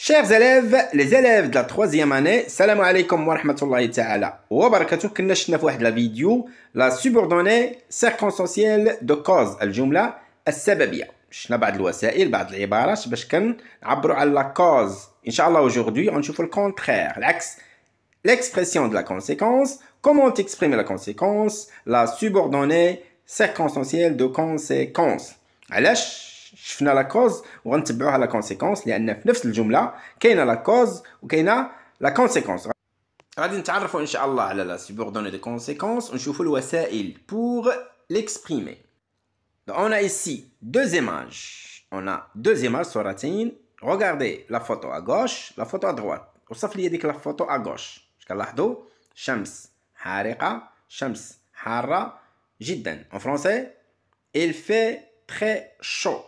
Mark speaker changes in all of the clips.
Speaker 1: Chers élèves, les élèves de la troisième année, salam alaikum wa rahmatullahi ta'ala. Wa barakatuh, kenna Nous la vidéo la subordonnée circonstancielle de cause, al-jumla. شفنا بعض الوسائل بعض العبارات la cause. Inch'Allah, aujourd'hui, on aujourd'hui le contraire, L'expression de la conséquence, comment exprimer la conséquence, la subordonnée circonstancielle de conséquence. شفنا لا كوز وغنتبعوها لا كونسيكونس لان في نفس الجمله كاينه لا كوز وكاينه لا l'exprimer on a ici deux images on a deux images صورتين regardez la photo à gauche la photo à droite وصف لي هذيك la photo à gauche اش كنلاحظوا شمس حارقه شمس حاره جدا en français il fait très chaud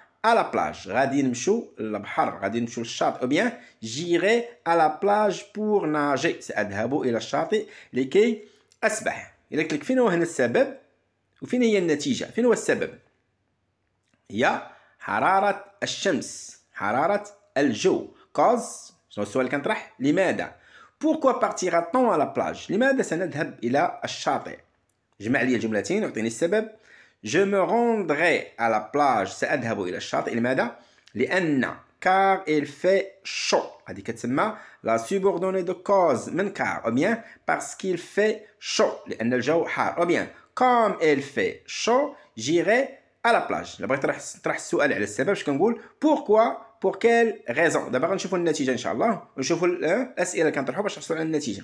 Speaker 1: à la plage. غادي نمشيو للبحر غادي نمشيو للشاطئ او بيان جيري à la plage pour nager سأذهب إلى الشاطئ لكي أسبح إذا قلت فين هو هنا السبب وفين هي النتيجة فين هو السبب هي حرارة الشمس حرارة الجو كوز، شنو السؤال اللي كنطرح لماذا بوركوا بارتيغا طون على لا بلاج لماذا سنذهب إلى الشاطئ جمع لي الجملتين وعطيني السبب Je me rendrai à la plage. سأذهب إلى الشاطئ. لماذا؟ لأن car il fait chaud. هذه كتسمى la subordonnée de cause من car ou bien parce qu'il fait chaud لأن الجو حار ou bien comme il fait chaud j'irai à la plage. دابا غنطرح نطرح السؤال على السبب باش كنقول pourquoi pour quelle raison. دابا غنشوفوا النتيجة إن شاء الله ونشوفوا الأسئلة اللي كنطرحوا باش نحصلوا على النتيجة.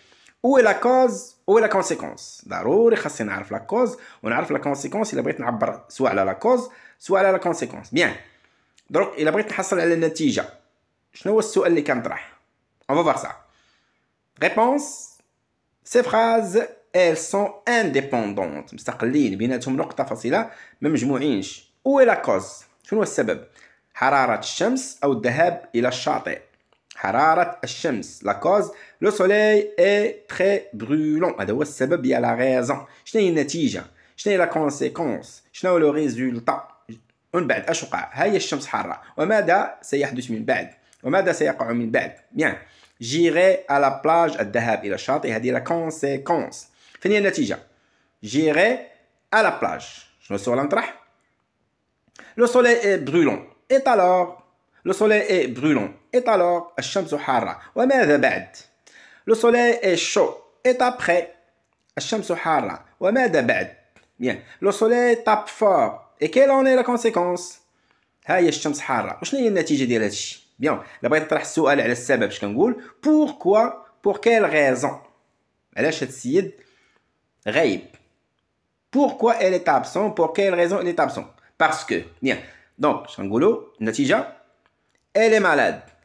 Speaker 1: هو لا كوز هو لا كونسيكونس ضروري خاصني نعرف لا كوز ونعرف لا كونسيكونس الا بغيت نعبر سواء على لا كوز سواء على لا كونسيكونس بيان دروك الا بغيت نحصل على النتيجه شنو هو السؤال اللي كنطرح on va voir ça réponse ces phrases elles sont مستقلين بيناتهم نقطه فاصله ما مجموعينش هو لا كوز شنو هو السبب حراره الشمس او الذهاب الى الشاطئ La cause, le soleil est très brûlant. sais pas si c'est la raison. شنو une tige, شنو la conséquence؟ شنو le résultat؟ pas ah, Bien. J'irai à la plage الذهاب et الشاطئ à la conséquence. Fini la J'irai à la plage. شنو السؤال نطرح؟ Le soleil est brûlant. Et alors, le soleil est brûlant. Et alors, الشمس Hara. وماذا بعد? Le soleil est chaud. Et après, الشمس Hara. وماذا بعد? Bien. Le soleil tape fort. Et quelle en est la conséquence? هاي الشمس حارة. وشنو هي النتيجة ديال Bien. La bête نطرح السؤال على السبب باش pourquoi pour quelle raison علاش هاد السيد Pourquoi elle est absente Pour quelle raison elle est absente Parce que, bien. Donc, Shangolo, Natija, elle est malade.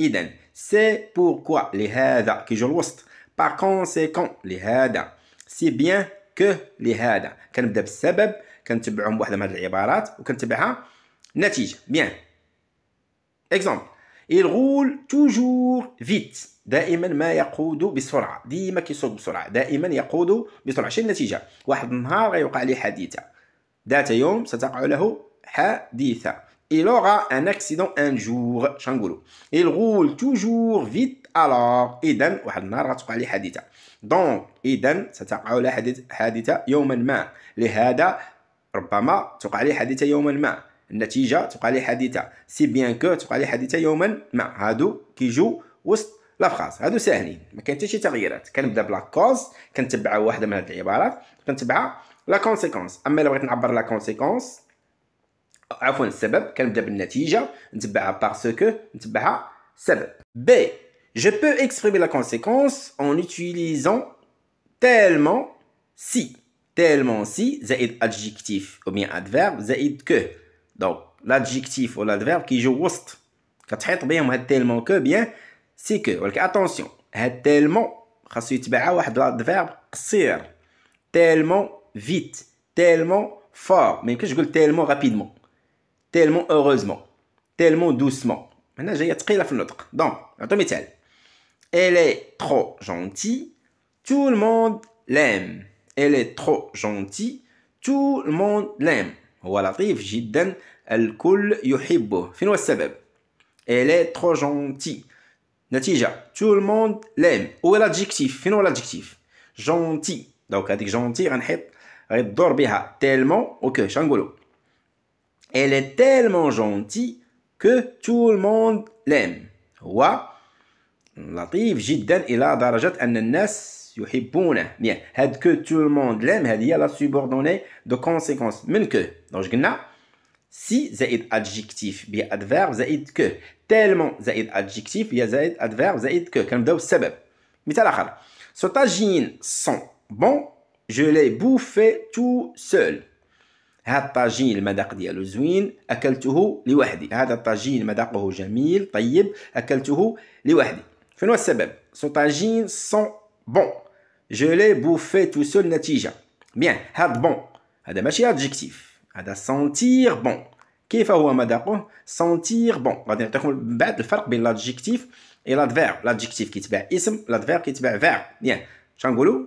Speaker 1: إذا سي بوركوا لهذا جو الوسط بار كونسيكون لهذا سي بيان كو لهذا كنبدا بالسبب كنتبعهم بواحد من هاد العبارات وكنتبعها نتيجه بيان اكزومبل il roule toujours vite دائما ما يقود بسرعه ديما كيسوق بسرعه دائما يقود بسرعه شنو النتيجه واحد النهار غيوقع لي حادثه ذات يوم ستقع له حادثه il aura un accident un jour شنقولوا il roule toujours vite alors اذا واحد النهار غتوقع ليه حادثه دونك اذا ستقع له حادثه يوما ما لهذا ربما توقع ليه حادثه يوما ما النتيجه توقع ليه حادثه سي بيان كو توقع ليه حادثه يوما ما هادو كيجو وسط لافخاس هادو ساهلين ما كاين حتى شي تغييرات كنبدا بلا كوز كنتبعها واحده من هاد العبارات كنتبع لا كونسيكونس اما الا بغيت نعبر لا كونسيكونس عفوا السبب كنبدا بالنتيجه نتبعها باسكو نتبعها سبب Je peux exprimer la conséquence en utilisant tellement si. Tellement si, un adjectif ou bien adverbe, C'est que. Donc, l'adjectif ou l'adverbe qui joue wast. quand on هاد tellement que bien c'est que attention tellement c'est tellement vite tellement fort Mais que je veux tellement rapidement tellement heureusement, tellement doucement. Maintenant, j'ai très la fenêtre. Donc, elle est trop gentille, tout le monde l'aime. Elle est trop gentille, tout le monde l'aime. Voilà, لطيف جدا الكل يحبه فين هو السبب elle est trop gentille tout le monde l'aime est l'adjectif finalement l'adjectif gentil la هذيك gentille, on غيضر tellement Ok, changolo. Elle est tellement gentille que tout le monde l'aime. هو لطيف جدا الى درجه ان الناس يحبونه بيان هاد كو تو de لام هذه هي لا سوبوردوني دو كونسيكونس من كو دونك قلنا سي زائد ادجيكتيف زائد كو زائد ادجيكتيف زائد ادفيرب زائد كو كنبداو مثال اخر les sont bons, je l'ai bouffé tout seul. هذا الطاجين المذاق ديالو زوين اكلته لوحدي هذا الطاجين مذاقه جميل طيب اكلته لوحدي شنو السبب سو طاجين سون بون جو لي بوفي تو سول نتيجه بيان هذا بون هذا ماشي ادجكتيف هذا سونتير بون كيف هو مذاقه سونتير بون غادي نعطيكم من بعد الفرق بين لادجيكتيف اي لادفير لادجيكتيف كيتباع اسم لادفير كيتباع فير بيان شنقولوا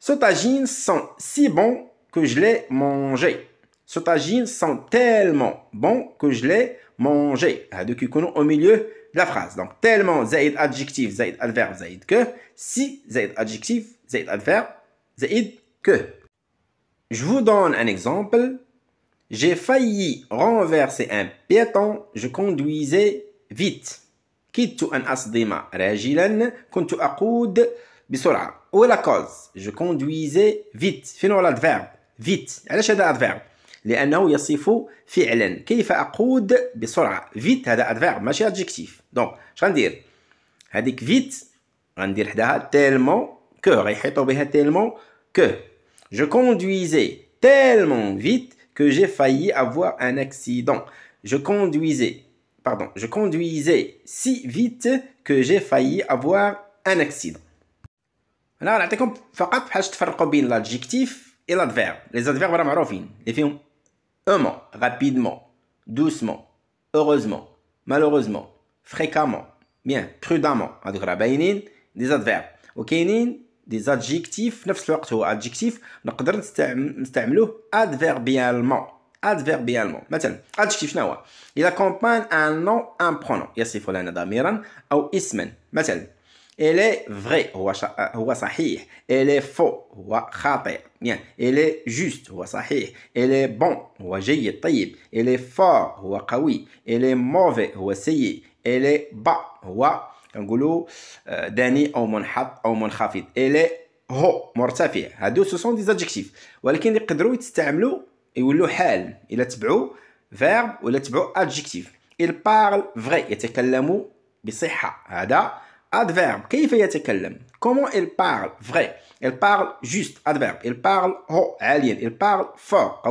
Speaker 1: سو طاجين سون سي بون que je l'ai mangé. Ce tagine sent tellement bon que je l'ai mangé. Hein, Donc, au milieu de la phrase. Donc, tellement, zaid adjectif, zaid adverbe, zaid que. Si, zaid adjectif, zaid adverbe, zaid que. Je vous donne un exemple. J'ai failli renverser un piéton, je conduisais vite. Quitte un asdima rajilan, kuntu aqoud bisoura. Où est la cause Je conduisais vite. Finalement, l'adverbe vite, علاش هذا adverbe? لانه يصف فعلا كيف اقود بسرعه فيت هذا ادفيرب ماشي je conduisais tellement vite que j'ai failli avoir un accident. Je conduisais, pardon, je conduisais si vite que j'ai failli avoir un accident. Alors, نعطيكم فقط باش تفرقوا l'adjectif et l'adverbe. Les adverbes voilà معروفين اللي فيهم un, rapidement, doucement, heureusement, malheureusement, fréquemment, bien, prudemment. هذوك des adverbes. وكاينين des adjectifs نفس الوقت هو adjectif نقدر نستعملوه adverbialement. adverbialement. مثلا adjectif شنو Il accompagne un nom, un pronom. Il y a أو ismen, مثلا elle est vraie, Elle est faux, Bien. Elle est juste, Elle est bon, Elle est fort, Elle est mauvais, Elle est bas, ou داني او ou او منخفض elle هو مرتفع ce sont des adjectifs. ce sont يقدروا adjectifs. يولوا حال الا تبعوا فيرب ولا تبعوا il parle vrai Il بصحه هذا Adverbe. كيف Comment il parle Vrai. Il parle juste. Adverbe. Il parle haut. Alien. Il parle fort.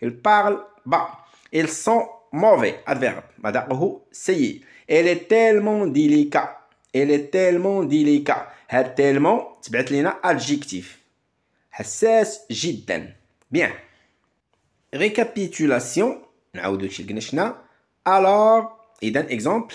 Speaker 1: Il parle bas. Ils sont mauvais. Adverbe. مذاقه Elle est tellement délicat. Elle est tellement délicat. est tellement تبعت لينا adjectif. حساس جدا. Bien. Récapitulation. نعاودو شي Alors, un exemple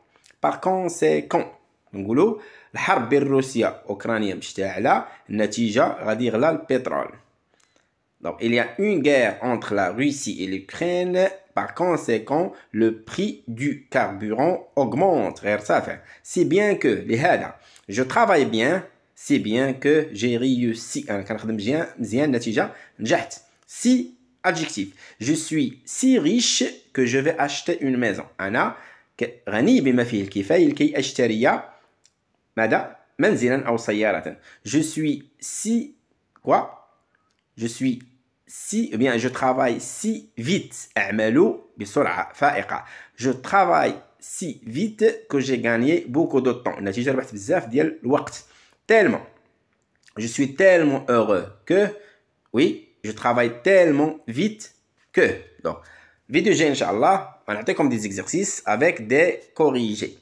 Speaker 1: Par conséquent, نقولوا الحرب بين روسيا غادي يغلى Donc, il y a une guerre entre la Russie et l'Ukraine. Par conséquent, le prix du carburant augmente. c'est bien que, je travaille bien, c'est bien que j'ai réussi. Hein, si, adjectif, je suis si riche que je vais acheter une maison. Anna, je suis si quoi Je suis si bien je travaille si vite Je travaille si vite que j'ai gagné beaucoup de temps tellement Je suis tellement heureux que oui je travaille tellement vite que donc Vidéo G, Inch'Allah, on a fait comme des exercices avec des corrigés.